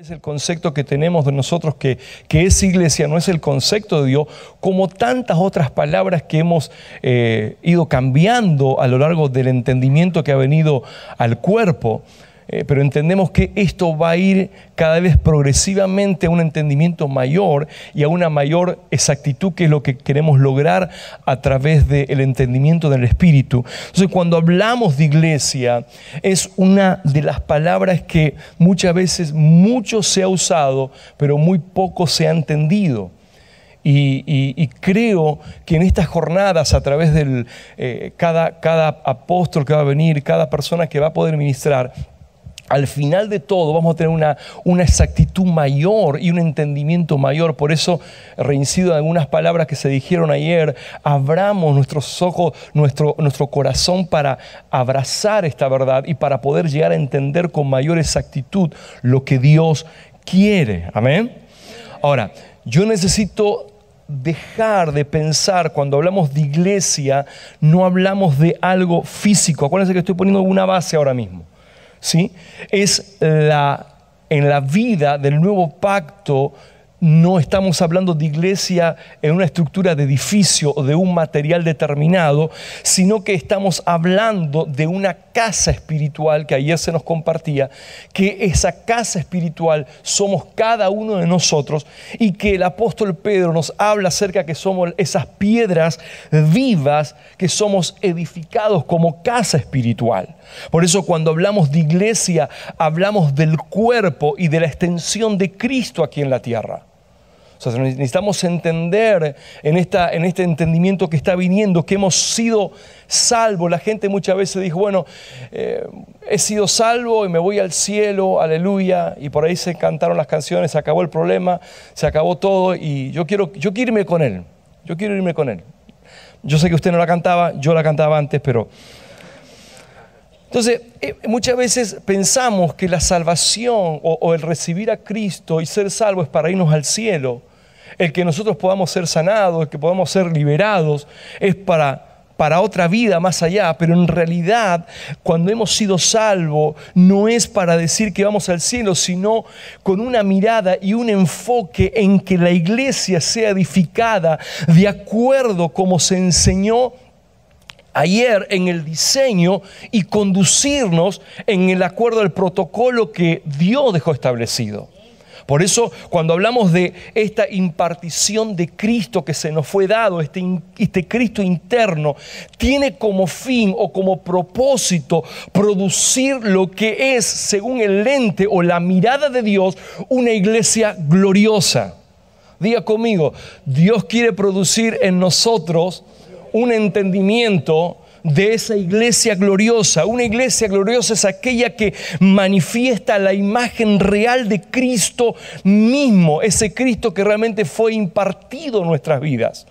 Es el concepto que tenemos de nosotros que, que, es iglesia, no es el concepto de Dios, como tantas otras palabras que hemos eh, ido cambiando a lo largo del entendimiento que ha venido al cuerpo. Eh, pero entendemos que esto va a ir cada vez progresivamente a un entendimiento mayor y a una mayor exactitud que es lo que queremos lograr a través del entendimiento del Espíritu. Entonces cuando hablamos de iglesia es una de las palabras que muchas veces mucho se ha usado, pero muy poco se ha entendido. Y, creo que en estas jornadas, a través de eh, cada, cada apóstol que va a venir, cada persona que va a poder ministrar, al final de todo vamos a tener una, exactitud mayor y un entendimiento mayor. Por eso reincido en algunas palabras que se dijeron ayer. Abramos nuestros ojos, nuestro, nuestro corazón para abrazar esta verdad y para poder llegar a entender con mayor exactitud lo que Dios quiere. Amén. Ahora, yo necesito dejar de pensar cuando hablamos de iglesia, no hablamos de algo físico. Acuérdense que estoy poniendo una base ahora mismo. ¿sí? Es la, en la vida del nuevo pacto, no estamos hablando de iglesia en una estructura de edificio o de un material determinado, sino que estamos hablando de una casa espiritual que ayer se nos compartía, que esa casa espiritual somos cada uno de nosotros y que el apóstol Pedro nos habla acerca que somos esas piedras vivas que somos edificados como casa espiritual. Por eso cuando hablamos de iglesia, hablamos del cuerpo y de la extensión de Cristo aquí en la tierra. necesitamos entender en, este entendimiento que está viniendo que hemos sido salvos. La gente muchas veces dijo, bueno, eh, he sido salvo y me voy al cielo, aleluya. Y por ahí se cantaron las canciones, se acabó el problema, se acabó todo y yo quiero, yo quiero irme con él. Yo quiero irme con él. Yo sé que usted no la cantaba, yo la cantaba antes, pero entonces, eh, muchas veces pensamos que la salvación o, el recibir a Cristo y ser salvo es para irnos al cielo. El que nosotros podamos ser sanados, el que podamos ser liberados, es para para otra vida más allá, pero en realidad cuando hemos sido salvos no es para decir que vamos al cielo, sino con una mirada y un enfoque en que la iglesia sea edificada de acuerdo como se enseñó ayer en el diseño y conducirnos en el acuerdo del protocolo que Dios dejó establecido. Por eso cuando hablamos de esta impartición de Cristo que se nos fue dado, este, este, Cristo interno, tiene como fin o como propósito producir lo que es, según el lente o la mirada de Dios, una iglesia gloriosa. Diga conmigo, Dios quiere producir en nosotros un entendimiento de esa iglesia gloriosa. Una iglesia gloriosa es aquella que manifiesta la imagen real de Cristo mismo, ese Cristo que realmente fue impartido en nuestras vidas.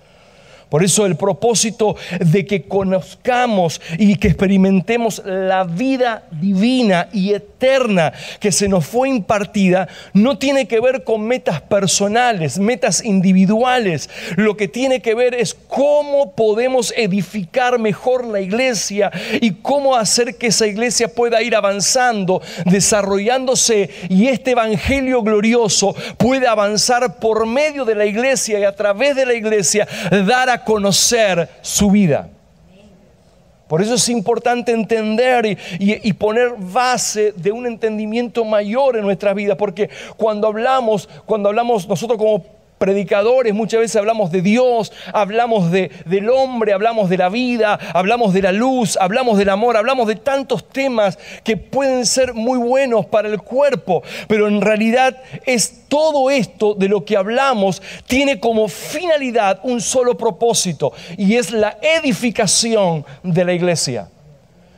Por eso el propósito de que conozcamos y que experimentemos la vida divina y eterna que se nos fue impartida no tiene que ver con metas personales, metas individuales. Lo que tiene que ver es cómo podemos edificar mejor la iglesia y cómo hacer que esa iglesia pueda ir avanzando, desarrollándose y este evangelio glorioso pueda avanzar por medio de la iglesia y a través de la iglesia dar a conocer su vida. Por eso es importante entender y, y, poner base de un entendimiento mayor en nuestra vida, porque cuando hablamos, cuando hablamos nosotros como predicadores muchas veces hablamos de Dios, hablamos de, del hombre, hablamos de la vida, hablamos de la luz, hablamos del amor, hablamos de tantos temas que pueden ser muy buenos para el cuerpo, pero en realidad es todo esto de lo que hablamos tiene como finalidad un solo propósito y es la edificación de la iglesia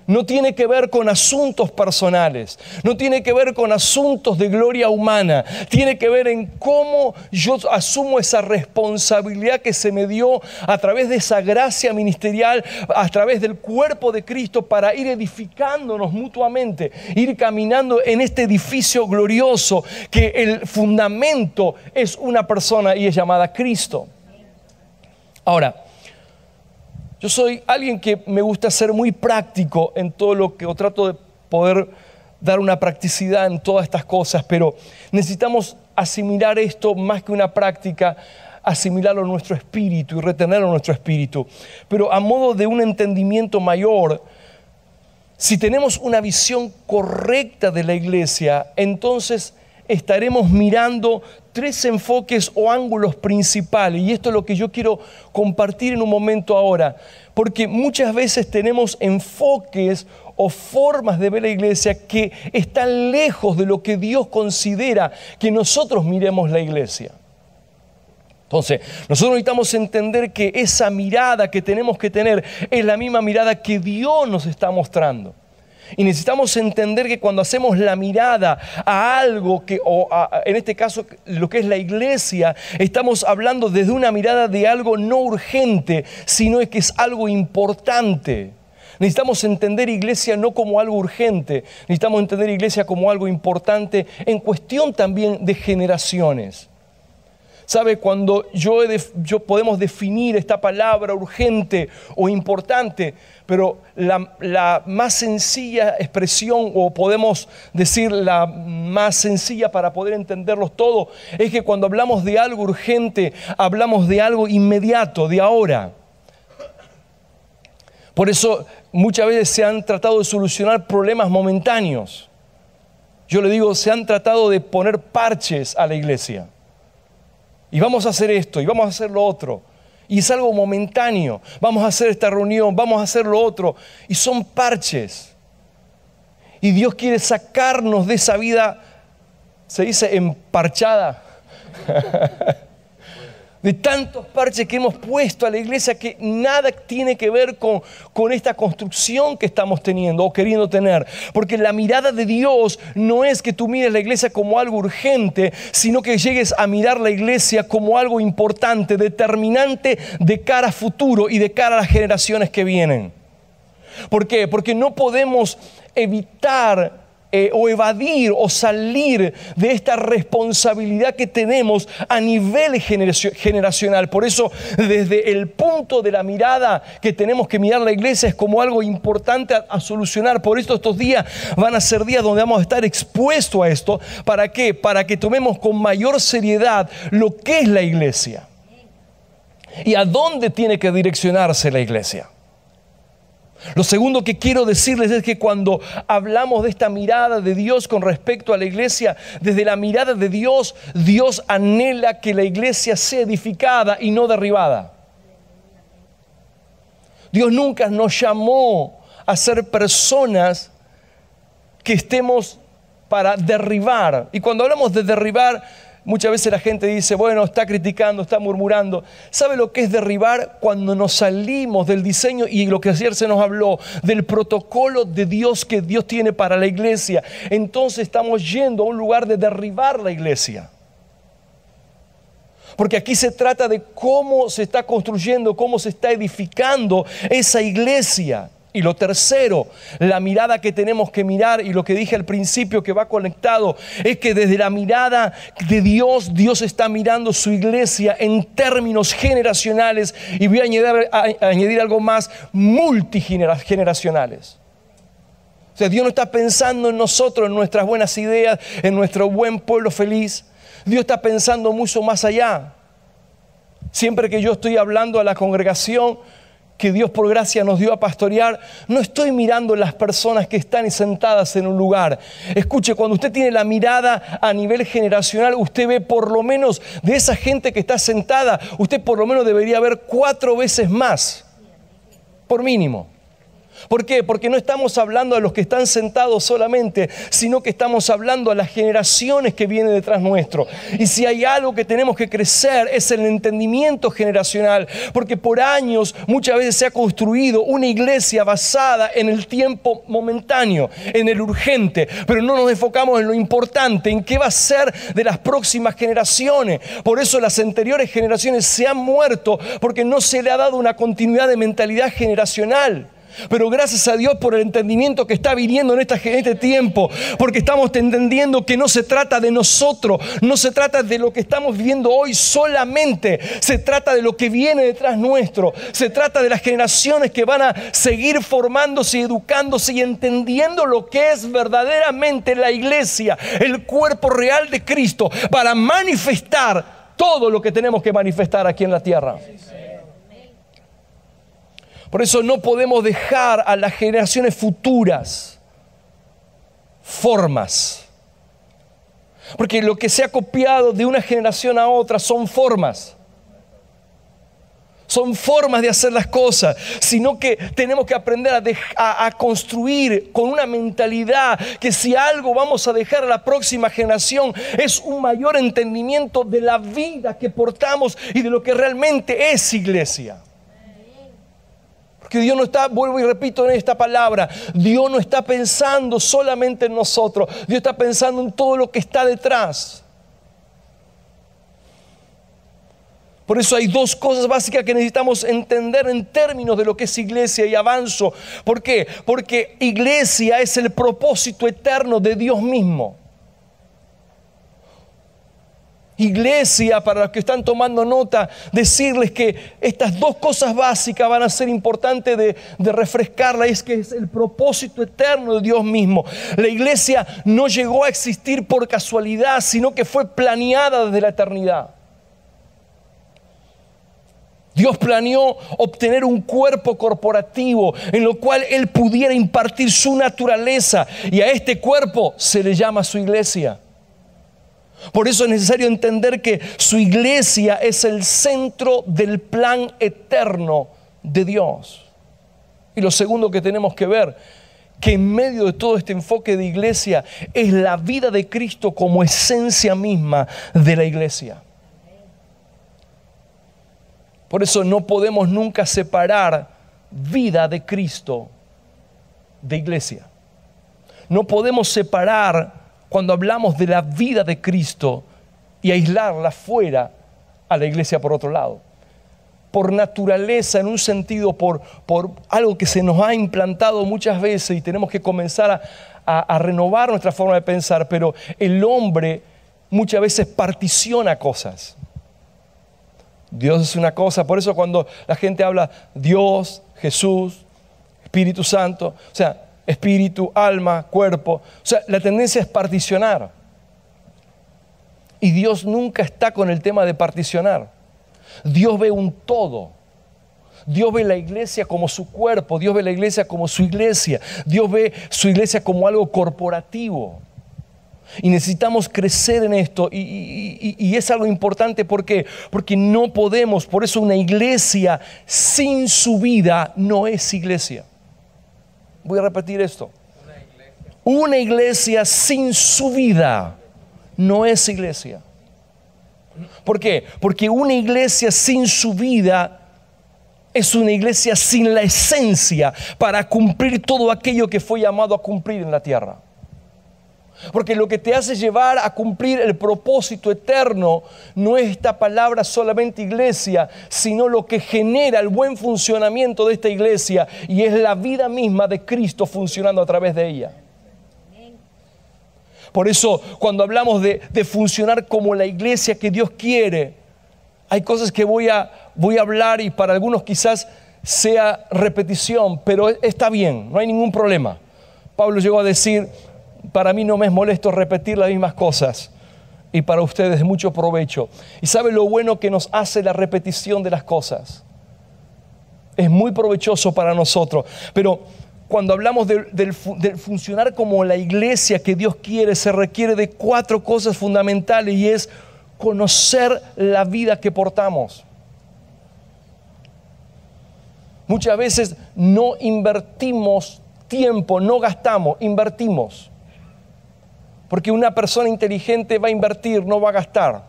no tiene que ver con asuntos personales, no tiene que ver con asuntos de gloria humana, tiene que ver en cómo yo asumo esa responsabilidad que se me dio a través de esa gracia ministerial, a través del cuerpo de Cristo para ir edificándonos mutuamente, ir caminando en este edificio glorioso que el fundamento es una persona y es llamada Cristo. Ahora, yo soy alguien que me gusta ser muy práctico en todo lo que, o trato de poder dar una practicidad en todas estas cosas, pero necesitamos asimilar esto más que una práctica, asimilarlo a nuestro espíritu y retenerlo en nuestro espíritu. Pero a modo de un entendimiento mayor, si tenemos una visión correcta de la iglesia, entonces estaremos mirando tres enfoques o ángulos principales. Y esto es lo que yo quiero compartir en un momento ahora. Porque muchas veces tenemos enfoques o formas de ver la iglesia que están lejos de lo que Dios considera que nosotros miremos la iglesia. Entonces, nosotros necesitamos entender que esa mirada que tenemos que tener es la misma mirada que Dios nos está mostrando. Y necesitamos entender que cuando hacemos la mirada a algo que, o en este caso lo que es la iglesia, estamos hablando desde una mirada de algo no urgente, sino que es algo importante. Necesitamos entender iglesia no como algo urgente, necesitamos entender iglesia como algo importante en cuestión también de generaciones. ¿Sabe? Cuando yo, podemos definir esta palabra urgente o importante, pero la, la más sencilla expresión, o podemos decir la más sencilla para poder entenderlos todos, es que cuando hablamos de algo urgente, hablamos de algo inmediato, de ahora. Por eso muchas veces se han tratado de solucionar problemas momentáneos. Yo le digo, se han tratado de poner parches a la iglesia. Y vamos a hacer esto, y vamos a hacer lo otro. Y es algo momentáneo. Vamos a hacer esta reunión, vamos a hacer lo otro. Y son parches. Y Dios quiere sacarnos de esa vida, se dice, emparchada. de tantos parches que hemos puesto a la iglesia que nada tiene que ver con, con, esta construcción que estamos teniendo o queriendo tener. Porque la mirada de Dios no es que tú mires la iglesia como algo urgente, sino que llegues a mirar la iglesia como algo importante, determinante de cara a futuro y de cara a las generaciones que vienen. ¿Por qué? Porque no podemos evitar eh, o evadir o salir de esta responsabilidad que tenemos a nivel generacional. Por eso, desde el punto de la mirada que tenemos que mirar la iglesia es como algo importante a, solucionar. Por esto estos días van a ser días donde vamos a estar expuestos a esto. ¿Para qué? Para que tomemos con mayor seriedad lo que es la iglesia y a dónde tiene que direccionarse la iglesia. Lo segundo que quiero decirles es que cuando hablamos de esta mirada de Dios con respecto a la iglesia, desde la mirada de Dios, Dios anhela que la iglesia sea edificada y no derribada. Dios nunca nos llamó a ser personas que estemos para derribar. Y cuando hablamos de derribar, Muchas veces la gente dice, bueno, está criticando, está murmurando. ¿Sabe lo que es derribar cuando nos salimos del diseño y lo que ayer se nos habló, del protocolo de Dios que Dios tiene para la iglesia? Entonces estamos yendo a un lugar de derribar la iglesia. Porque aquí se trata de cómo se está construyendo, cómo se está edificando esa iglesia. Y lo tercero, la mirada que tenemos que mirar y lo que dije al principio que va conectado, es que desde la mirada de Dios, Dios está mirando su iglesia en términos generacionales y voy a añadir, algo más, multigeneracionales. O sea, Dios no está pensando en nosotros, en nuestras buenas ideas, en nuestro buen pueblo feliz. Dios está pensando mucho más allá. Siempre que yo estoy hablando a la congregación, que Dios por gracia nos dio a pastorear, no estoy mirando las personas que están sentadas en un lugar. Escuche, cuando usted tiene la mirada a nivel generacional, usted ve por lo menos de esa gente que está sentada, usted por lo menos debería ver cuatro veces más, por mínimo. ¿Por qué? Porque no estamos hablando a los que están sentados solamente, sino que estamos hablando a las generaciones que vienen detrás nuestro. Y si hay algo que tenemos que crecer es el entendimiento generacional, porque por años muchas veces se ha construido una iglesia basada en el tiempo momentáneo, en el urgente, pero no nos enfocamos en lo importante, en qué va a ser de las próximas generaciones. Por eso las anteriores generaciones se han muerto porque no se le ha dado una continuidad de mentalidad generacional. Pero gracias a Dios por el entendimiento que está viniendo en, esta, este tiempo. Porque estamos entendiendo que no se trata de nosotros, no se trata de lo que estamos viviendo hoy solamente. Se trata de lo que viene detrás nuestro. Se trata de las generaciones que van a seguir formándose, y educándose y entendiendo lo que es verdaderamente la iglesia, el cuerpo real de Cristo, para manifestar todo lo que tenemos que manifestar aquí en la tierra. Por eso no podemos dejar a las generaciones futuras formas. Porque lo que se ha copiado de una generación a otra son formas. Son formas de hacer las cosas, sino que tenemos que aprender a, a, construir con una mentalidad que si algo vamos a dejar a la próxima generación es un mayor entendimiento de la vida que portamos y de lo que realmente es iglesia que Dios no está, vuelvo y repito en esta palabra, Dios no está pensando solamente en nosotros, Dios está pensando en todo lo que está detrás. Por eso hay dos cosas básicas que necesitamos entender en términos de lo que es iglesia y avanzo. ¿Por qué? Porque iglesia es el propósito eterno de Dios mismo iglesia, para los que están tomando nota, decirles que estas dos cosas básicas van a ser importantes de, refrescarla, es que es el propósito eterno de Dios mismo. La iglesia no llegó a existir por casualidad, sino que fue planeada desde la eternidad. Dios planeó obtener un cuerpo corporativo en lo cual Él pudiera impartir su naturaleza y a este cuerpo se le llama su iglesia. Por eso es necesario entender que su iglesia es el centro del plan eterno de Dios. Y lo segundo que tenemos que ver, que en medio de todo este enfoque de iglesia es la vida de Cristo como esencia misma de la iglesia. Por eso no podemos nunca separar vida de Cristo de iglesia. No podemos separar cuando hablamos de la vida de Cristo y aislarla fuera a la iglesia por otro lado. Por naturaleza, en un sentido, por, por algo que se nos ha implantado muchas veces y tenemos que comenzar a, renovar nuestra forma de pensar, pero el hombre muchas veces particiona cosas. Dios es una cosa, por eso cuando la gente habla Dios, Jesús, Espíritu Santo, o sea, espíritu, alma, cuerpo. O sea, la tendencia es particionar. Y Dios nunca está con el tema de particionar. Dios ve un todo. Dios ve la iglesia como su cuerpo, Dios ve la iglesia como su iglesia, Dios ve su iglesia como algo corporativo. Y necesitamos crecer en esto. Y, es algo importante, ¿por qué? Porque no podemos, por eso una iglesia sin su vida no es iglesia. Voy a repetir esto. Una iglesia sin su vida no es iglesia. ¿Por qué? Porque una iglesia sin su vida es una iglesia sin la esencia para cumplir todo aquello que fue llamado a cumplir en la tierra. Porque lo que te hace llevar a cumplir el propósito eterno no es esta palabra solamente iglesia, sino lo que genera el buen funcionamiento de esta iglesia y es la vida misma de Cristo funcionando a través de ella. Por eso cuando hablamos de, funcionar como la iglesia que Dios quiere, hay cosas que voy a, voy a hablar y para algunos quizás sea repetición, pero está bien, no hay ningún problema. Pablo llegó a decir, para mí no me es molesto repetir las mismas cosas y para ustedes es mucho provecho. ¿Y sabe lo bueno que nos hace la repetición de las cosas? Es muy provechoso para nosotros, pero cuando hablamos del de funcionar como la iglesia que Dios quiere, se requiere de cuatro cosas fundamentales y es conocer la vida que portamos. Muchas veces no invertimos tiempo, no gastamos, invertimos. Porque una persona inteligente va a invertir, no va a gastar.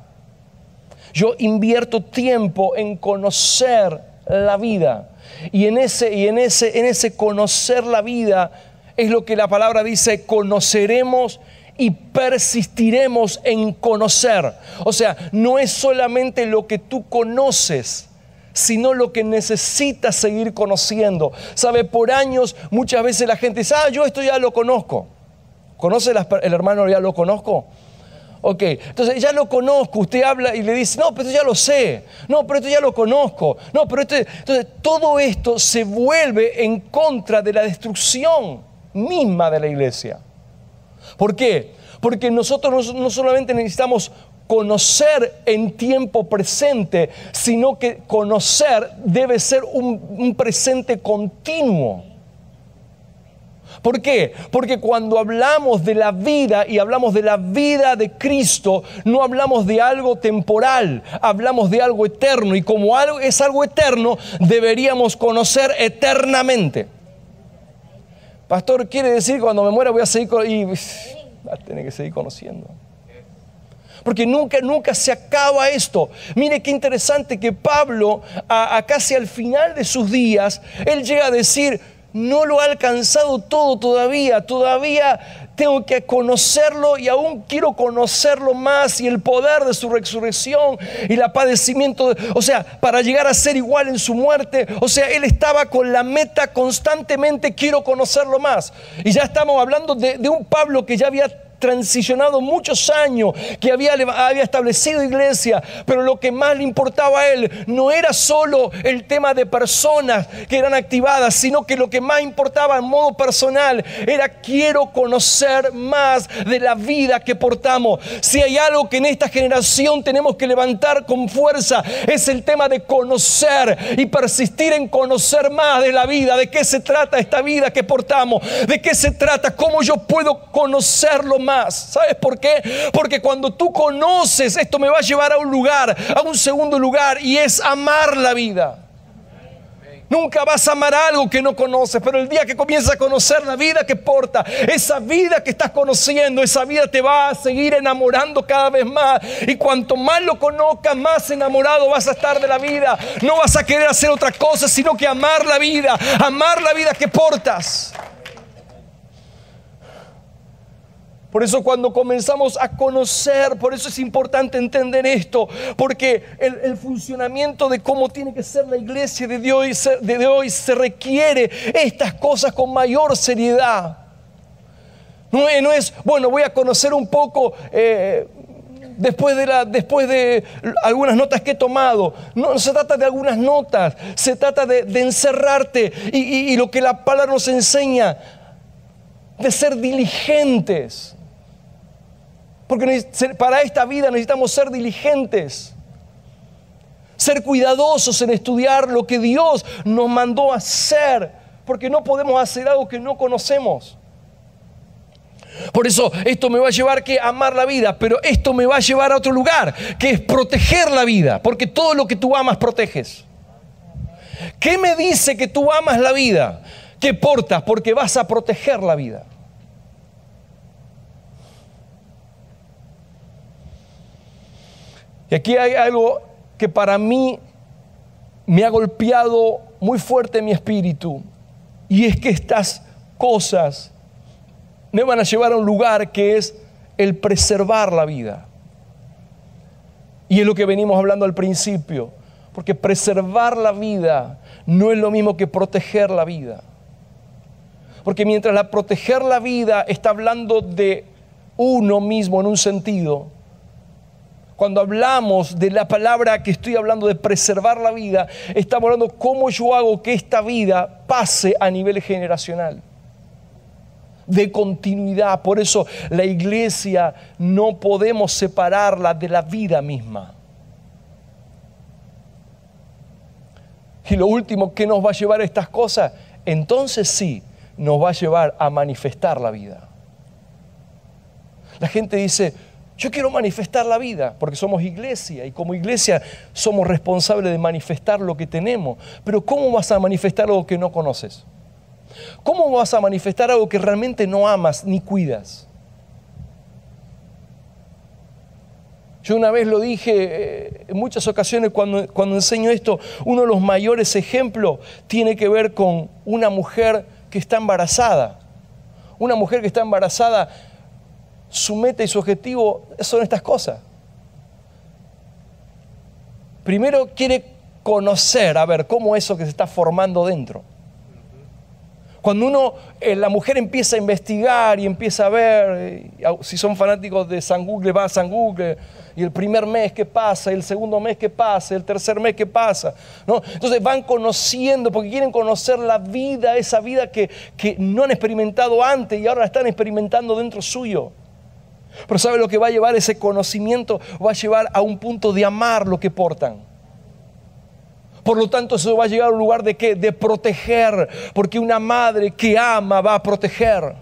Yo invierto tiempo en conocer la vida. Y en ese, y en ese, en ese conocer la vida es lo que la palabra dice, conoceremos y persistiremos en conocer. O sea, no es solamente lo que tú conoces sino lo que necesitas seguir conociendo. Sabe, por años muchas veces la gente dice, ah, yo esto ya lo conozco. ¿Conoce el hermano? Ya lo conozco. Ok, entonces ya lo conozco, usted habla y le dice, no, pero esto ya lo sé, no, pero esto ya lo conozco, no, pero esto... Entonces todo esto se vuelve en contra de la destrucción misma de la iglesia. ¿Por qué? Porque nosotros no solamente necesitamos conocer en tiempo presente, sino que conocer debe ser un presente continuo. ¿Por qué? Porque cuando hablamos de la vida y hablamos de la vida de Cristo, no hablamos de algo temporal, hablamos de algo eterno. Y como algo, es algo eterno, deberíamos conocer eternamente. Pastor, quiere decir cuando me muera voy a seguir y va a tener que seguir conociendo. Porque nunca, nunca se acaba esto. Mire qué interesante que Pablo, a, casi al final de sus días, él llega a decir, no lo ha alcanzado todo todavía, todavía tengo que conocerlo y aún quiero conocerlo más y el poder de su resurrección y el padecimiento, o sea, para llegar a ser igual en su muerte, o sea, él estaba con la meta constantemente, quiero conocerlo más. Y ya estamos hablando de un Pablo que ya había transicionado muchos años, que había, había establecido iglesia, pero lo que más le importaba a él no era solo el tema de personas que eran activadas, sino que lo que más importaba en modo personal era quiero conocer más de la vida que portamos. Si hay algo que en esta generación tenemos que levantar con fuerza, es el tema de conocer y persistir en conocer más de la vida, de qué se trata esta vida que portamos, de qué se trata, cómo yo puedo conocerlo más ¿Sabes por qué? Porque cuando tú conoces, esto me va a llevar a un lugar, a un segundo lugar, y es amar la vida. Nunca vas a amar algo que no conoces, pero el día que comienzas a conocer la vida que porta, esa vida que estás conociendo, esa vida te va a seguir enamorando cada vez más. Y cuanto más lo conozcas, más enamorado vas a estar de la vida. No vas a querer hacer otra cosa, sino que amar la vida, amar la vida que portas. Por eso cuando comenzamos a conocer, por eso es importante entender esto, porque el, funcionamiento de cómo tiene que ser la iglesia de, hoy se requiere estas cosas con mayor seriedad. No, es, bueno, voy a conocer un poco eh, después, de después de algunas notas que he tomado. No, se trata de algunas notas, se trata de, encerrarte y, y lo que la palabra nos enseña, de ser diligentes porque para esta vida necesitamos ser diligentes, ser cuidadosos en estudiar lo que Dios nos mandó a hacer, porque no podemos hacer algo que no conocemos. Por eso esto me va a llevar que amar la vida, pero esto me va a llevar a otro lugar, que es proteger la vida, porque todo lo que tú amas proteges. ¿Qué me dice que tú amas la vida? ¿Qué portas? Porque vas a proteger la vida. Y aquí hay algo que para mí me ha golpeado muy fuerte mi espíritu. Y es que estas cosas me van a llevar a un lugar que es el preservar la vida. Y es lo que venimos hablando al principio. Porque preservar la vida no es lo mismo que proteger la vida. Porque mientras la proteger la vida está hablando de uno mismo en un sentido, cuando hablamos de la palabra que estoy hablando de preservar la vida, estamos hablando cómo yo hago que esta vida pase a nivel generacional de continuidad. Por eso la iglesia no podemos separarla de la vida misma. Y lo último que nos va a llevar a estas cosas, entonces sí, nos va a llevar a manifestar la vida. La gente dice, yo quiero manifestar la vida, porque somos iglesia y como iglesia somos responsables de manifestar lo que tenemos. Pero ¿cómo vas a manifestar algo que no conoces? ¿Cómo vas a manifestar algo que realmente no amas ni cuidas? Yo una vez lo dije eh, en muchas ocasiones cuando, cuando enseño esto, uno de los mayores ejemplos tiene que ver con una mujer que está embarazada. Una mujer que está embarazada su meta y su objetivo son estas cosas. Primero quiere conocer, a ver, cómo eso que se está formando dentro. Cuando uno, eh, la mujer empieza a investigar y empieza a ver, eh, si son fanáticos de San Google, va a San Google, y el primer mes que pasa, el segundo mes que pasa, el tercer mes que pasa, ¿no? Entonces van conociendo, porque quieren conocer la vida, esa vida que, que no han experimentado antes y ahora la están experimentando dentro suyo. Pero ¿sabe lo que va a llevar ese conocimiento? Va a llevar a un punto de amar lo que portan. Por lo tanto, eso va a llegar a un lugar de qué? De proteger. Porque una madre que ama va a proteger.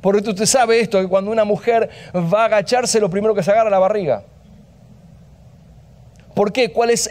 Porque usted sabe esto, que cuando una mujer va a agacharse, lo primero que se agarra es la barriga. ¿Por qué? ¿Cuál es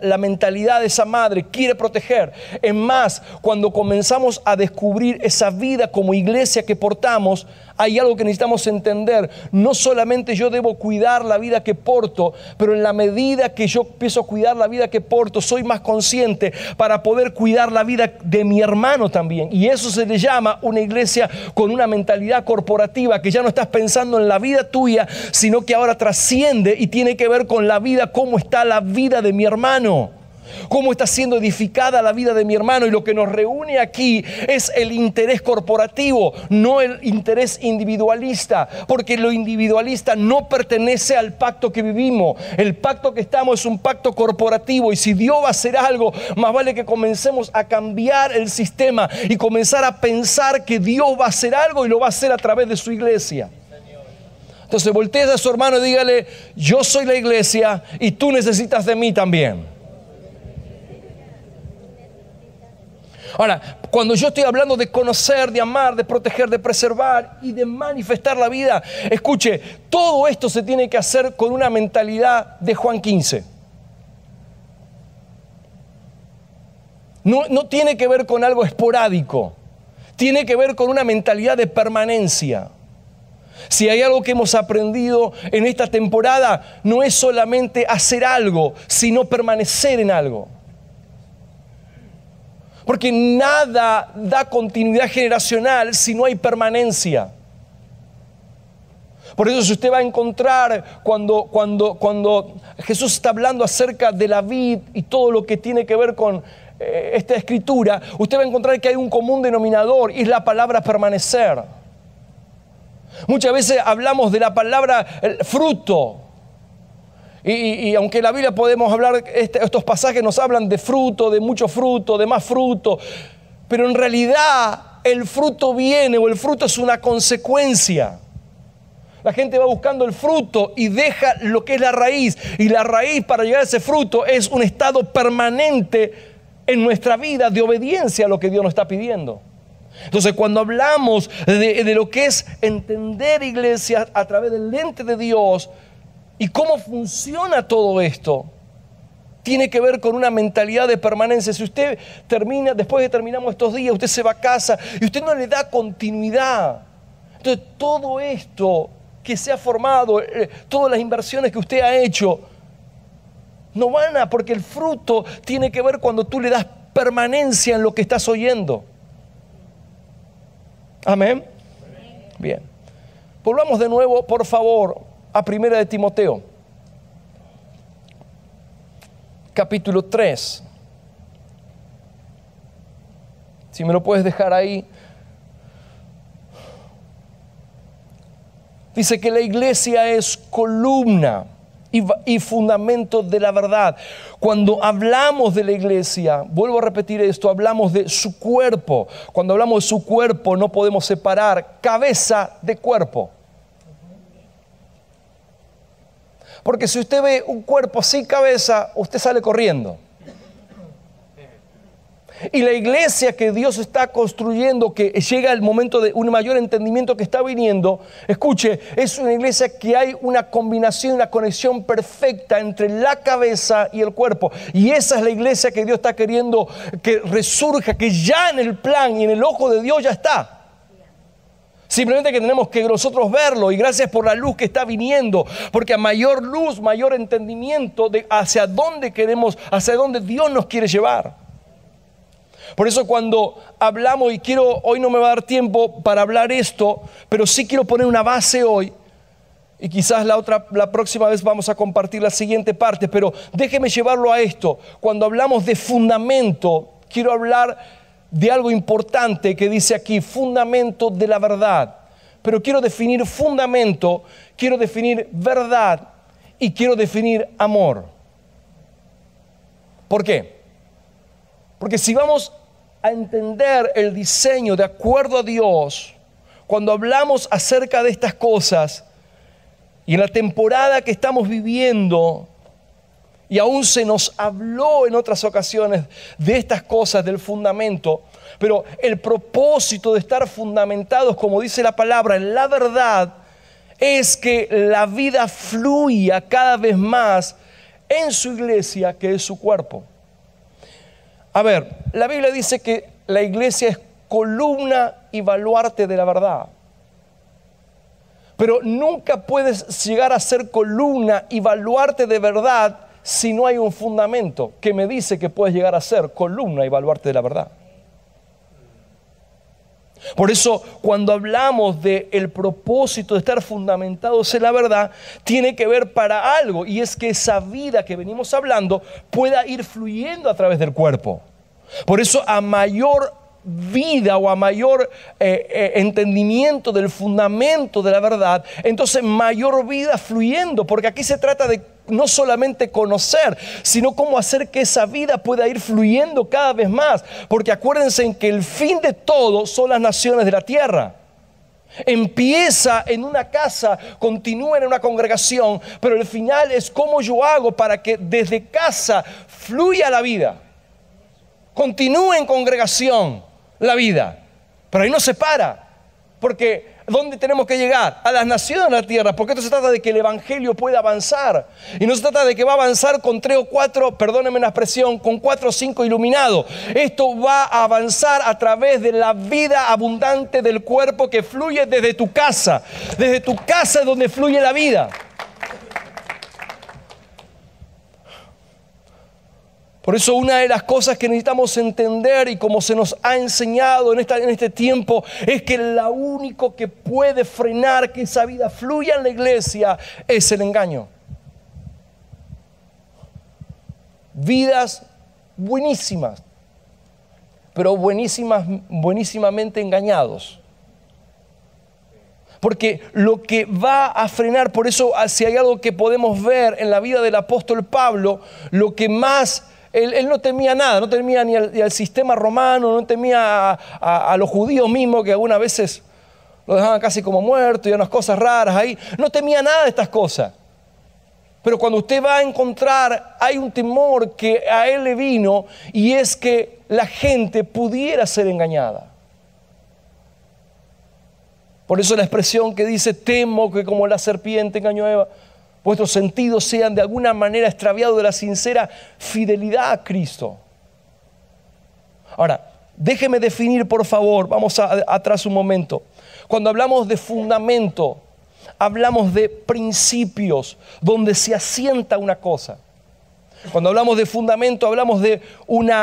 la, mentalidad de esa madre? Quiere proteger. Es más, cuando comenzamos a descubrir esa vida como iglesia que portamos, hay algo que necesitamos entender. No solamente yo debo cuidar la vida que porto, pero en la medida que yo empiezo a cuidar la vida que porto, soy más consciente para poder cuidar la vida de mi hermano también. Y eso se le llama una iglesia con una mentalidad corporativa, que ya no estás pensando en la vida tuya, sino que ahora trasciende y tiene que ver con la vida como está la vida de mi hermano, cómo está siendo edificada la vida de mi hermano. Y lo que nos reúne aquí es el interés corporativo, no el interés individualista, porque lo individualista no pertenece al pacto que vivimos. El pacto que estamos es un pacto corporativo y si Dios va a hacer algo, más vale que comencemos a cambiar el sistema y comenzar a pensar que Dios va a hacer algo y lo va a hacer a través de su iglesia. Entonces voltees a su hermano y dígale, yo soy la iglesia y tú necesitas de mí también. Ahora, cuando yo estoy hablando de conocer, de amar, de proteger, de preservar y de manifestar la vida, escuche, todo esto se tiene que hacer con una mentalidad de Juan 15. no tiene que ver con algo esporádico, tiene que ver con una mentalidad de permanencia. Si hay algo que hemos aprendido en esta temporada, no es solamente hacer algo, sino permanecer en algo. Porque nada da continuidad generacional si no hay permanencia. Por eso si usted va a encontrar cuando, cuando, cuando Jesús está hablando acerca de la vid y todo lo que tiene que ver con eh, esta escritura, usted va a encontrar que hay un común denominador y es la palabra permanecer. Muchas veces hablamos de la palabra fruto. Y, aunque en la Biblia podemos hablar, este, estos pasajes nos hablan de fruto, de mucho fruto, de más fruto, pero en realidad el fruto viene o el fruto es una consecuencia. La gente va buscando el fruto y deja lo que es la raíz. Y la raíz para llegar a ese fruto es un estado permanente en nuestra vida de obediencia a lo que Dios nos está pidiendo. Entonces cuando hablamos de, lo que es entender iglesia a través del lente de Dios y cómo funciona todo esto, tiene que ver con una mentalidad de permanencia. Si usted termina, después de terminamos estos días, usted se va a casa y usted no le da continuidad. Entonces todo esto que se ha formado, eh, todas las inversiones que usted ha hecho, no van a, porque el fruto tiene que ver cuando tú le das permanencia en lo que estás oyendo. Amén. Bien. Volvamos de nuevo, por favor, a Primera de Timoteo, capítulo 3. Si me lo puedes dejar ahí. Dice que la iglesia es columna y, fundamento de la verdad. Cuando hablamos de la iglesia, vuelvo a repetir esto, hablamos de su cuerpo. Cuando hablamos de su cuerpo no podemos separar cabeza de cuerpo. Porque si usted ve un cuerpo sin cabeza, usted sale corriendo. Y la iglesia que Dios está construyendo, que llega el momento de un mayor entendimiento que está viniendo, escuche, es una iglesia que hay una combinación, una conexión perfecta entre la cabeza y el cuerpo. Y esa es la iglesia que Dios está queriendo que resurja, que ya en el plan y en el ojo de Dios ya está. Simplemente que tenemos que nosotros verlo y gracias por la luz que está viniendo, porque a mayor luz, mayor entendimiento de hacia dónde queremos, hacia dónde Dios nos quiere llevar. Por eso cuando hablamos, y quiero, hoy no me va a dar tiempo para hablar esto, pero sí quiero poner una base hoy. Y quizás la, otra, la próxima vez vamos a compartir la siguiente parte, pero déjeme llevarlo a esto. Cuando hablamos de fundamento, quiero hablar de algo importante que dice aquí, fundamento de la verdad. Pero quiero definir fundamento, quiero definir verdad y quiero definir amor. ¿Por qué? Porque si vamos a entender el diseño de acuerdo a Dios, cuando hablamos acerca de estas cosas, y en la temporada que estamos viviendo, y aún se nos habló en otras ocasiones de estas cosas, del fundamento, pero el propósito de estar fundamentados, como dice la palabra, en la verdad, es que la vida fluya cada vez más en su iglesia, que es su cuerpo. A ver, la Biblia dice que la iglesia es columna y baluarte de la verdad. Pero nunca puedes llegar a ser columna y baluarte de verdad si no hay un fundamento que me dice que puedes llegar a ser columna y baluarte de la verdad. Por eso cuando hablamos del el propósito de estar fundamentados en la verdad, tiene que ver para algo, y es que esa vida que venimos hablando pueda ir fluyendo a través del cuerpo. Por eso a mayor vida o a mayor eh, eh, entendimiento del fundamento de la verdad, entonces mayor vida fluyendo, porque aquí se trata de no solamente conocer, sino cómo hacer que esa vida pueda ir fluyendo cada vez más, porque acuérdense en que el fin de todo son las naciones de la tierra. Empieza en una casa, continúa en una congregación, pero el final es cómo yo hago para que desde casa fluya la vida. Continúe en congregación la vida. Pero ahí no se para, porque ¿dónde tenemos que llegar? A las naciones de la tierra, porque esto se trata de que el Evangelio pueda avanzar. Y no se trata de que va a avanzar con tres o cuatro, perdónenme la expresión, con cuatro o cinco iluminados. Esto va a avanzar a través de la vida abundante del cuerpo que fluye desde tu casa. Desde tu casa es donde fluye la vida. Por eso una de las cosas que necesitamos entender y como se nos ha enseñado en, esta, en este tiempo es que lo único que puede frenar que esa vida fluya en la iglesia es el engaño. Vidas buenísimas, pero buenísimas, buenísimamente engañados. Porque lo que va a frenar, por eso si hay algo que podemos ver en la vida del apóstol Pablo, lo que más él, no temía nada, no temía ni al, sistema romano, no temía a, los judíos mismos que algunas veces lo dejaban casi como muerto y unas cosas raras ahí. No temía nada de estas cosas. Pero cuando usted va a encontrar, hay un temor que a él le vino y es que la gente pudiera ser engañada. Por eso la expresión que dice, temo que como la serpiente engañó a Eva, vuestros sentidos sean de alguna manera extraviados de la sincera fidelidad a Cristo. Ahora, déjeme definir por favor, vamos atrás un momento. Cuando hablamos de fundamento, hablamos de principios donde se asienta una cosa. Cuando hablamos de fundamento, hablamos de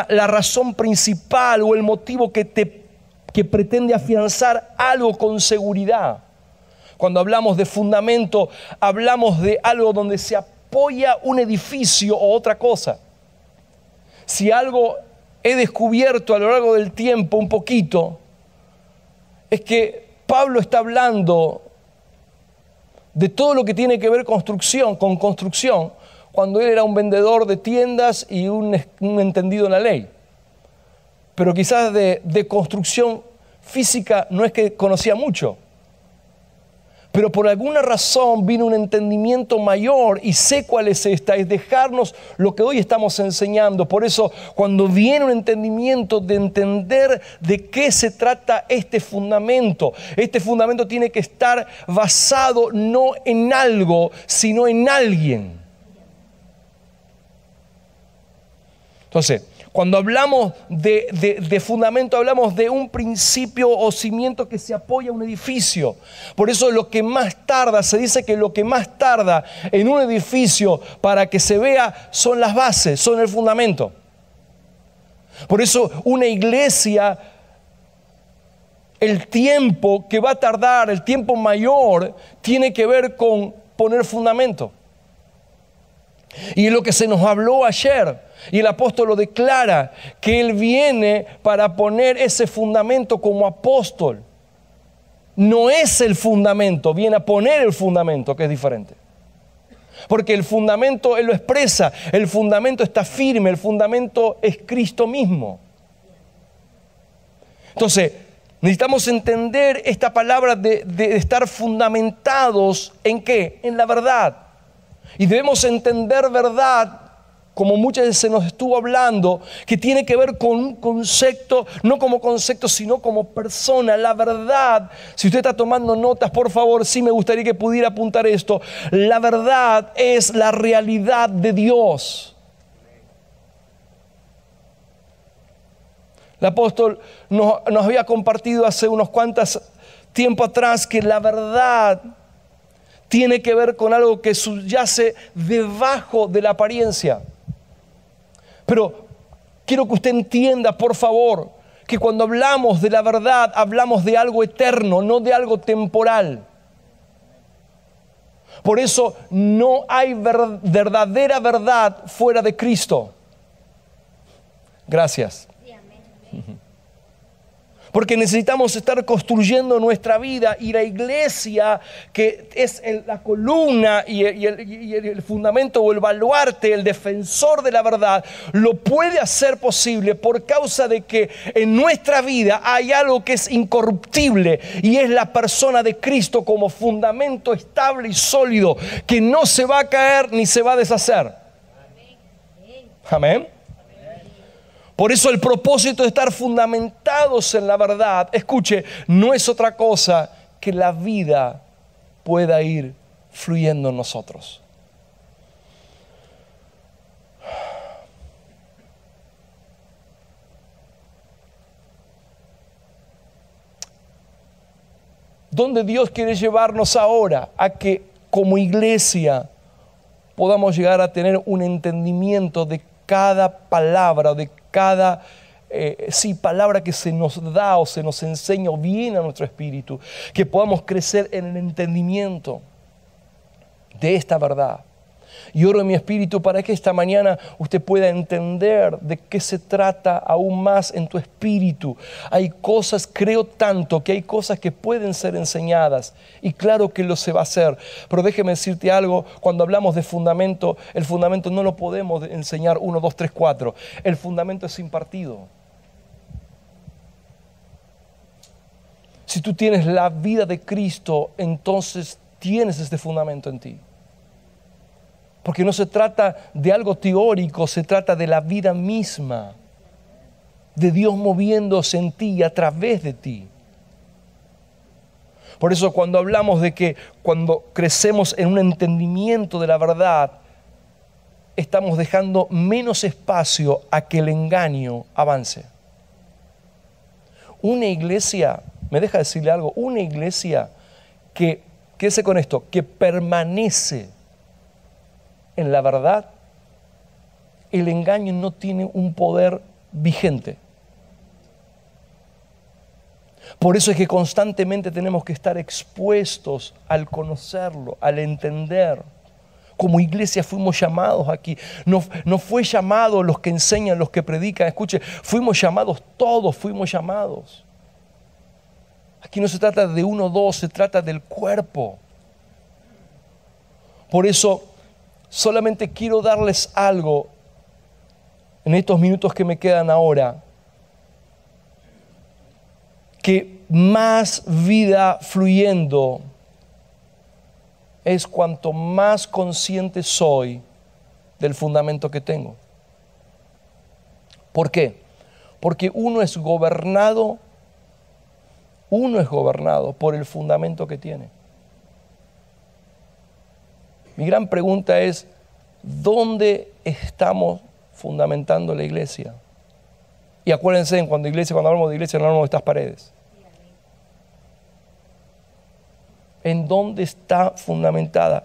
la razón principal o el motivo que, te, que pretende afianzar algo con seguridad. Cuando hablamos de fundamento, hablamos de algo donde se apoya un edificio o otra cosa. Si algo he descubierto a lo largo del tiempo un poquito, es que Pablo está hablando de todo lo que tiene que ver construcción, con construcción, cuando él era un vendedor de tiendas y un, entendido en la ley. Pero quizás de construcción física no es que conocía mucho pero por alguna razón vino un entendimiento mayor y sé cuál es esta, es dejarnos lo que hoy estamos enseñando. Por eso cuando viene un entendimiento de entender de qué se trata este fundamento, este fundamento tiene que estar basado no en algo, sino en alguien. Entonces, cuando hablamos de, fundamento, hablamos de un principio o cimiento que se apoya a un edificio. Por eso lo que más tarda, se dice que lo que más tarda en un edificio para que se vea son las bases, son el fundamento. Por eso una iglesia, el tiempo que va a tardar, el tiempo mayor, tiene que ver con poner fundamento. Y lo que se nos habló ayer. Y el apóstol lo declara, que Él viene para poner ese fundamento como apóstol. No es el fundamento, viene a poner el fundamento, que es diferente. Porque el fundamento, Él lo expresa, el fundamento está firme, el fundamento es Cristo mismo. Entonces, necesitamos entender esta palabra de, de estar fundamentados en qué? En la verdad. Y debemos entender verdad, como muchas veces se nos estuvo hablando, que tiene que ver con un concepto, no como concepto, sino como persona. La verdad, si usted está tomando notas, por favor, sí me gustaría que pudiera apuntar esto. La verdad es la realidad de Dios. El apóstol nos, nos había compartido hace unos cuantos tiempo atrás que la verdad tiene que ver con algo que subyace debajo de la apariencia. Pero quiero que usted entienda, por favor, que cuando hablamos de la verdad, hablamos de algo eterno, no de algo temporal. Por eso no hay verdadera verdad fuera de Cristo. Gracias. porque necesitamos estar construyendo nuestra vida y la iglesia, que es la columna y el, fundamento o el baluarte, el defensor de la verdad, lo puede hacer posible por causa de que en nuestra vida hay algo que es incorruptible y es la persona de Cristo como fundamento estable y sólido, que no se va a caer ni se va a deshacer. Amén. Por eso el propósito de estar fundamentados en la verdad, escuche, no es otra cosa que la vida pueda ir fluyendo en nosotros. ¿Dónde Dios quiere llevarnos ahora? A que como iglesia podamos llegar a tener un entendimiento de cada palabra, de cada eh, palabra que se nos da o se nos enseña o viene a nuestro espíritu, que podamos crecer en el entendimiento de esta verdad y oro en mi espíritu para que esta mañana usted pueda entender de qué se trata aún más en tu espíritu. Hay cosas, creo tanto, que hay cosas que pueden ser enseñadas. Y claro que lo se va a hacer. Pero déjeme decirte algo, cuando hablamos de fundamento, el fundamento no lo podemos enseñar uno, dos, tres, cuatro. El fundamento es impartido. Si tú tienes la vida de Cristo, entonces tienes este fundamento en ti. Porque no se trata de algo teórico, se trata de la vida misma, de Dios moviéndose en ti, a través de ti. Por eso cuando hablamos de que cuando crecemos en un entendimiento de la verdad, estamos dejando menos espacio a que el engaño avance. Una iglesia, me deja decirle algo, una iglesia que, sé con esto, que permanece en la verdad, el engaño no tiene un poder vigente. Por eso es que constantemente tenemos que estar expuestos al conocerlo, al entender. Como iglesia fuimos llamados aquí. No, no fue llamado los que enseñan, los que predican. Escuche, fuimos llamados, todos fuimos llamados. Aquí no se trata de uno o dos, se trata del cuerpo. Por eso solamente quiero darles algo en estos minutos que me quedan ahora, que más vida fluyendo es cuanto más consciente soy del fundamento que tengo. ¿Por qué? Porque uno es gobernado, uno es gobernado por el fundamento que tiene. Mi gran pregunta es, ¿dónde estamos fundamentando la iglesia? Y acuérdense, cuando, iglesia, cuando hablamos de iglesia, no hablamos de estas paredes. ¿En dónde está fundamentada?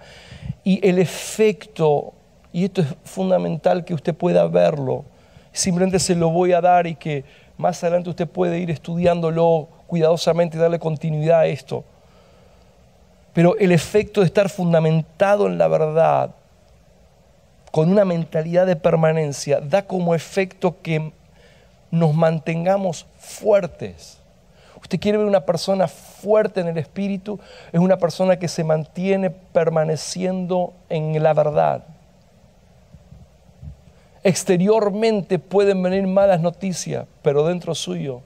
Y el efecto, y esto es fundamental que usted pueda verlo, simplemente se lo voy a dar y que más adelante usted puede ir estudiándolo cuidadosamente y darle continuidad a esto pero el efecto de estar fundamentado en la verdad, con una mentalidad de permanencia, da como efecto que nos mantengamos fuertes. Usted quiere ver una persona fuerte en el espíritu, es una persona que se mantiene permaneciendo en la verdad. Exteriormente pueden venir malas noticias, pero dentro suyo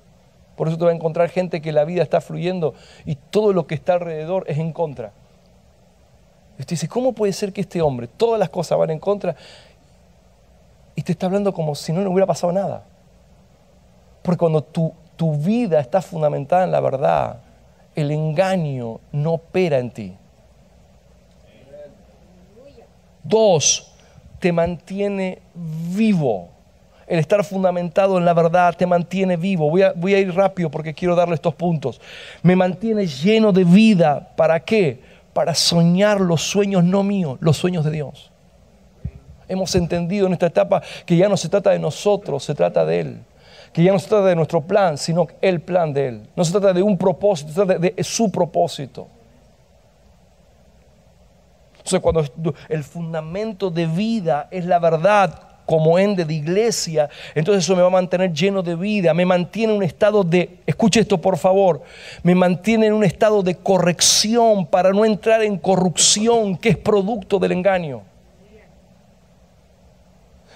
por eso te va a encontrar gente que la vida está fluyendo y todo lo que está alrededor es en contra. Y usted dice, ¿cómo puede ser que este hombre, todas las cosas van en contra? Y te está hablando como si no le hubiera pasado nada. Porque cuando tu, tu vida está fundamentada en la verdad, el engaño no opera en ti. Dos, te mantiene vivo el estar fundamentado en la verdad te mantiene vivo. Voy a, ir rápido porque quiero darle estos puntos. Me mantiene lleno de vida. ¿Para qué? Para soñar los sueños no míos, los sueños de Dios. Hemos entendido en esta etapa que ya no se trata de nosotros, se trata de Él que ya no se trata de nuestro plan, sino el plan de Él. No se trata de un propósito, se trata de, de su propósito. Entonces, cuando el fundamento de vida es la verdad, como ende de iglesia, entonces eso me va a mantener lleno de vida, me mantiene en un estado de, escuche esto por favor, me mantiene en un estado de corrección para no entrar en corrupción que es producto del engaño.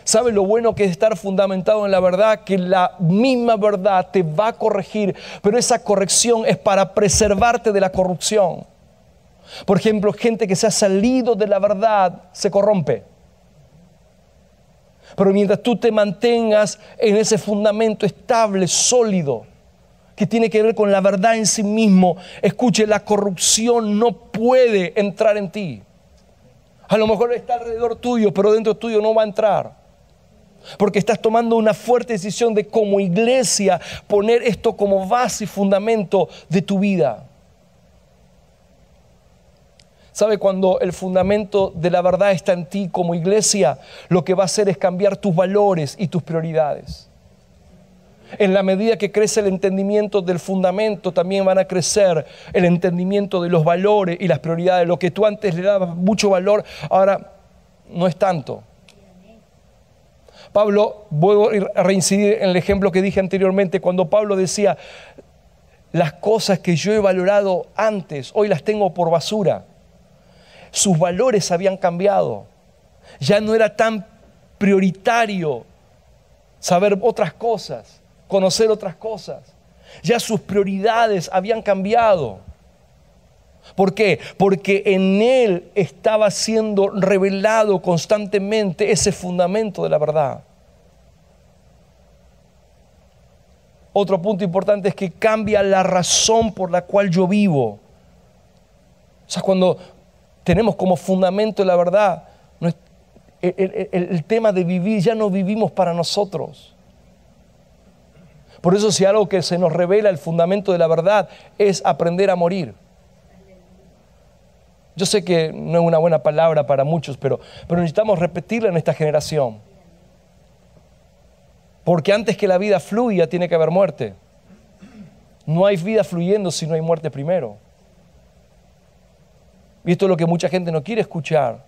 ¿Sabes lo bueno que es estar fundamentado en la verdad? Que la misma verdad te va a corregir, pero esa corrección es para preservarte de la corrupción. Por ejemplo, gente que se ha salido de la verdad se corrompe. Pero mientras tú te mantengas en ese fundamento estable, sólido, que tiene que ver con la verdad en sí mismo, escuche, la corrupción no puede entrar en ti. A lo mejor está alrededor tuyo, pero dentro tuyo no va a entrar. Porque estás tomando una fuerte decisión de como iglesia poner esto como base y fundamento de tu vida. ¿Sabe cuando el fundamento de la verdad está en ti como iglesia? Lo que va a hacer es cambiar tus valores y tus prioridades. En la medida que crece el entendimiento del fundamento, también van a crecer el entendimiento de los valores y las prioridades. Lo que tú antes le dabas mucho valor, ahora no es tanto. Pablo, vuelvo a reincidir en el ejemplo que dije anteriormente, cuando Pablo decía, las cosas que yo he valorado antes, hoy las tengo por basura sus valores habían cambiado. Ya no era tan prioritario saber otras cosas, conocer otras cosas. Ya sus prioridades habían cambiado. ¿Por qué? Porque en él estaba siendo revelado constantemente ese fundamento de la verdad. Otro punto importante es que cambia la razón por la cual yo vivo. O sea, cuando, tenemos como fundamento la verdad. El, tema de vivir, ya no vivimos para nosotros. Por eso si algo que se nos revela el fundamento de la verdad es aprender a morir. Yo sé que no es una buena palabra para muchos, pero, pero necesitamos repetirla en esta generación. Porque antes que la vida fluya tiene que haber muerte. No hay vida fluyendo si no hay muerte primero. Y esto es lo que mucha gente no quiere escuchar.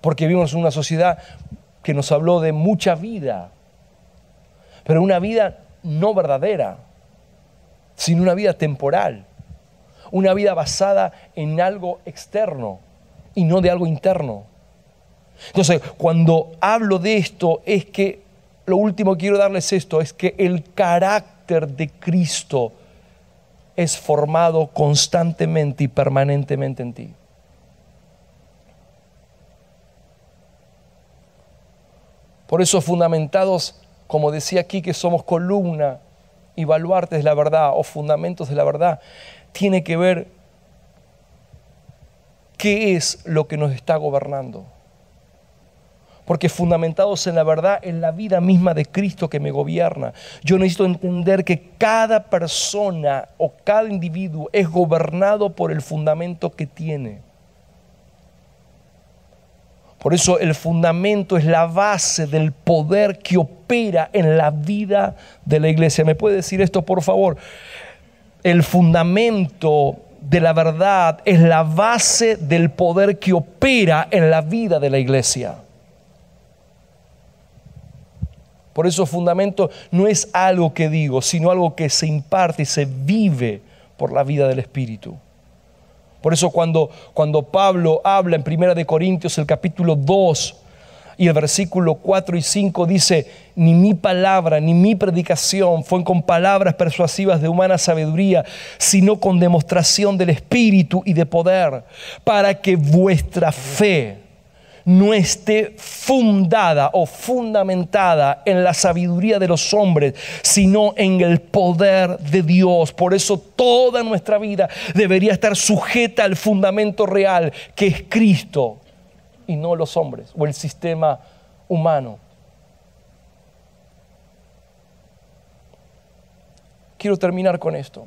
Porque vivimos en una sociedad que nos habló de mucha vida, pero una vida no verdadera, sino una vida temporal, una vida basada en algo externo y no de algo interno. Entonces, cuando hablo de esto, es que lo último que quiero darles esto, es que el carácter de Cristo es formado constantemente y permanentemente en ti. Por eso fundamentados, como decía aquí, que somos columna y baluarte de la verdad o fundamentos de la verdad, tiene que ver qué es lo que nos está gobernando porque fundamentados en la verdad, en la vida misma de Cristo que me gobierna. Yo necesito entender que cada persona o cada individuo es gobernado por el fundamento que tiene. Por eso el fundamento es la base del poder que opera en la vida de la iglesia. ¿Me puede decir esto, por favor? El fundamento de la verdad es la base del poder que opera en la vida de la iglesia. Por eso fundamento no es algo que digo, sino algo que se imparte y se vive por la vida del Espíritu. Por eso cuando, cuando Pablo habla en Primera de Corintios el capítulo 2 y el versículo 4 y 5 dice, ni mi palabra ni mi predicación fue con palabras persuasivas de humana sabiduría, sino con demostración del Espíritu y de poder, para que vuestra fe no esté fundada o fundamentada en la sabiduría de los hombres, sino en el poder de Dios. Por eso toda nuestra vida debería estar sujeta al fundamento real, que es Cristo, y no los hombres o el sistema humano. Quiero terminar con esto.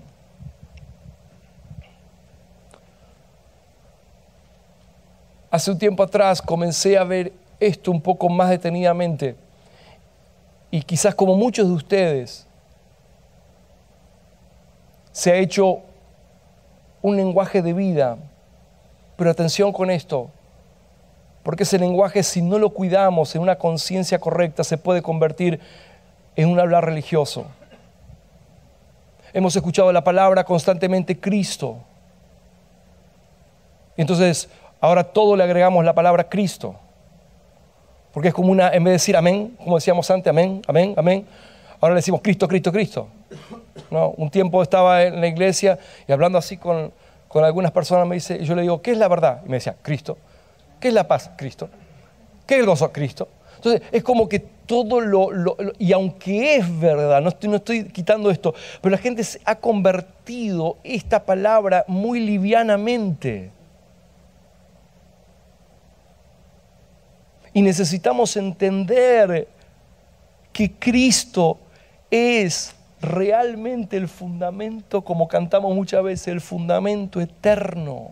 Hace un tiempo atrás comencé a ver esto un poco más detenidamente y quizás como muchos de ustedes se ha hecho un lenguaje de vida, pero atención con esto, porque ese lenguaje si no lo cuidamos en una conciencia correcta se puede convertir en un hablar religioso. Hemos escuchado la palabra constantemente Cristo. Entonces, Ahora todo le agregamos la palabra Cristo. Porque es como una, en vez de decir amén, como decíamos antes, amén, amén, amén, ahora le decimos Cristo, Cristo, Cristo. ¿No? Un tiempo estaba en la iglesia y hablando así con, algunas personas me dice, yo le digo, ¿qué es la verdad? Y me decía, Cristo. ¿Qué es la paz? Cristo. ¿Qué es el gozo? Cristo. Entonces, es como que todo lo, y aunque es verdad, no estoy, no estoy quitando esto, pero la gente se ha convertido esta palabra muy livianamente. Y necesitamos entender que Cristo es realmente el fundamento, como cantamos muchas veces, el fundamento eterno.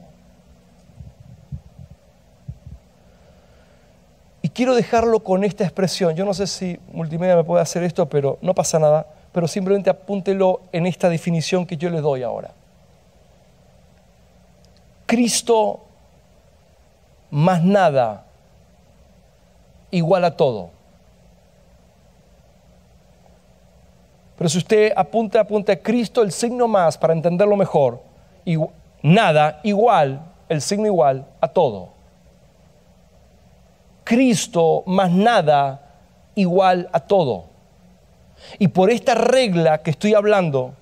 Y quiero dejarlo con esta expresión. Yo no sé si multimedia me puede hacer esto, pero no pasa nada. Pero simplemente apúntelo en esta definición que yo le doy ahora. Cristo más nada igual a todo. Pero si usted apunta, apunta a Cristo, el signo más, para entenderlo mejor, nada igual, el signo igual a todo. Cristo más nada igual a todo. Y por esta regla que estoy hablando,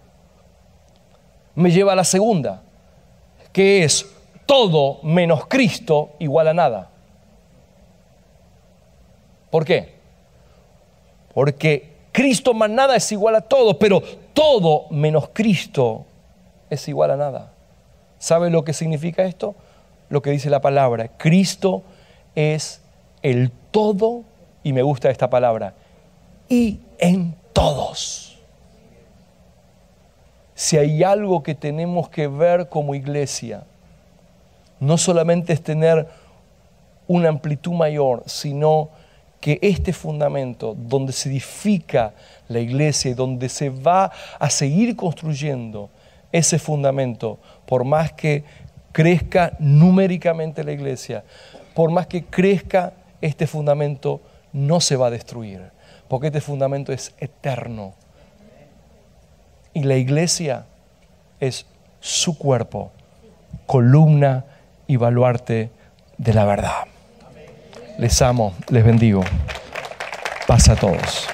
me lleva a la segunda, que es todo menos Cristo igual a nada. ¿Por qué? Porque Cristo más nada es igual a todo, pero todo menos Cristo es igual a nada. ¿Sabe lo que significa esto? Lo que dice la palabra. Cristo es el todo, y me gusta esta palabra, y en todos. Si hay algo que tenemos que ver como iglesia, no solamente es tener una amplitud mayor, sino que este fundamento donde se edifica la iglesia y donde se va a seguir construyendo ese fundamento, por más que crezca numéricamente la iglesia, por más que crezca este fundamento, no se va a destruir, porque este fundamento es eterno. Y la iglesia es su cuerpo, columna y baluarte de la verdad. Les amo, les bendigo. Paz a todos.